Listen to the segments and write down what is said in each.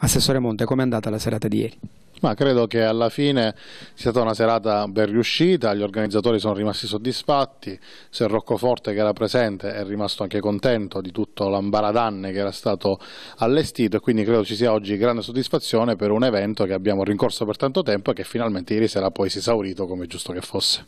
Assessore Monte, com'è andata la serata di ieri? Ma credo che alla fine sia stata una serata ben riuscita, gli organizzatori sono rimasti soddisfatti, se Roccoforte che era presente è rimasto anche contento di tutto l'ambaradanne che era stato allestito e quindi credo ci sia oggi grande soddisfazione per un evento che abbiamo rincorso per tanto tempo e che finalmente ieri sera poi si è esaurito come giusto che fosse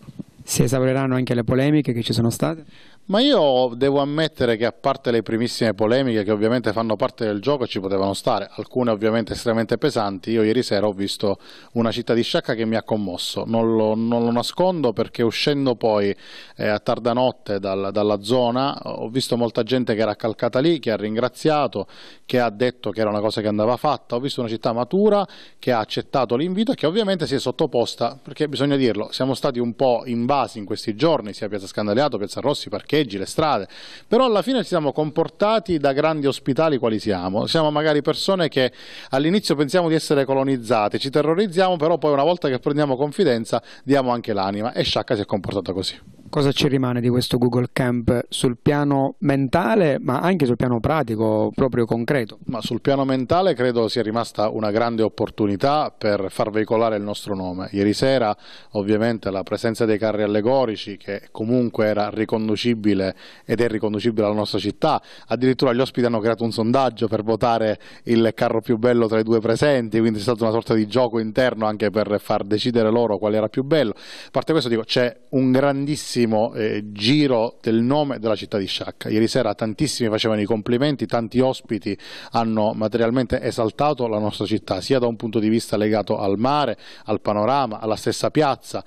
si esaureranno anche le polemiche che ci sono state? Ma io devo ammettere che a parte le primissime polemiche che ovviamente fanno parte del gioco ci potevano stare, alcune ovviamente estremamente pesanti, io ieri sera ho visto una città di sciacca che mi ha commosso, non lo, non lo nascondo perché uscendo poi eh, a tarda notte dal, dalla zona ho visto molta gente che era calcata lì, che ha ringraziato, che ha detto che era una cosa che andava fatta, ho visto una città matura che ha accettato l'invito e che ovviamente si è sottoposta, perché bisogna dirlo, siamo stati un po' invasi fasi in questi giorni, sia Piazza Scandaliato, Piazza Rossi, i parcheggi, le strade, però alla fine ci siamo comportati da grandi ospitali quali siamo, siamo magari persone che all'inizio pensiamo di essere colonizzate, ci terrorizziamo, però poi una volta che prendiamo confidenza diamo anche l'anima e Sciacca si è comportata così. Cosa ci rimane di questo Google Camp sul piano mentale, ma anche sul piano pratico, proprio concreto? Ma sul piano mentale credo sia rimasta una grande opportunità per far veicolare il nostro nome. Ieri sera ovviamente la presenza dei carri allegorici, che comunque era riconducibile ed è riconducibile alla nostra città, addirittura gli ospiti hanno creato un sondaggio per votare il carro più bello tra i due presenti, quindi è stata una sorta di gioco interno anche per far decidere loro qual era più bello. A parte questo dico, c'è un grandissimo grandissimo eh, giro del nome della città di Sciacca. Ieri sera tantissimi facevano i complimenti, tanti ospiti hanno materialmente esaltato la nostra città, sia da un punto di vista legato al mare, al panorama, alla stessa piazza.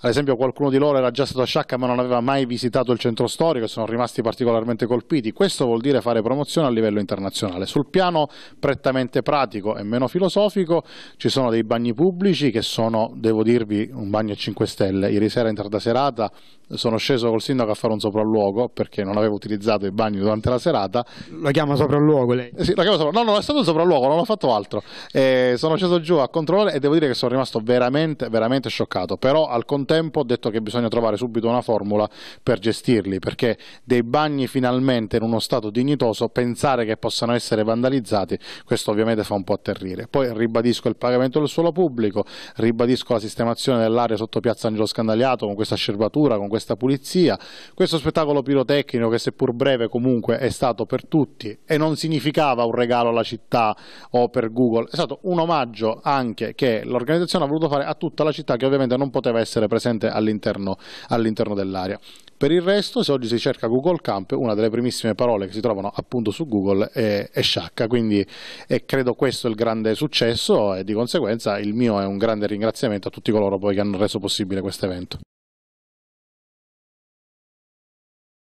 Ad esempio qualcuno di loro era già stato a Sciacca ma non aveva mai visitato il centro storico e sono rimasti particolarmente colpiti. Questo vuol dire fare promozione a livello internazionale. Sul piano prettamente pratico e meno filosofico ci sono dei bagni pubblici che sono, devo dirvi, un bagno a 5 stelle. Ieri sera in tarda serata sono sceso col sindaco a fare un sopralluogo perché non avevo utilizzato i bagni durante la serata. La chiama sopralluogo lei? Eh sì, la chiama sopralluogo. No, no, è stato un sopralluogo, non ho fatto altro. Eh, sono sceso giù a controllare e devo dire che sono rimasto veramente, veramente scioccato. Però al contempo ho detto che bisogna trovare subito una formula per gestirli perché dei bagni finalmente in uno stato dignitoso, pensare che possano essere vandalizzati, questo ovviamente fa un po' atterrire. Poi ribadisco il pagamento del suolo pubblico, ribadisco la sistemazione dell'area sotto piazza Angelo Scandagliato con questa scervatura, con questa questa pulizia. Questo spettacolo pirotecnico che seppur breve comunque è stato per tutti e non significava un regalo alla città o per Google, è stato un omaggio anche che l'organizzazione ha voluto fare a tutta la città che ovviamente non poteva essere presente all'interno all dell'area. Per il resto, se oggi si cerca Google Camp, una delle primissime parole che si trovano appunto su Google è, è sciacca, quindi è, credo questo il grande successo e di conseguenza il mio è un grande ringraziamento a tutti coloro che hanno reso possibile questo evento.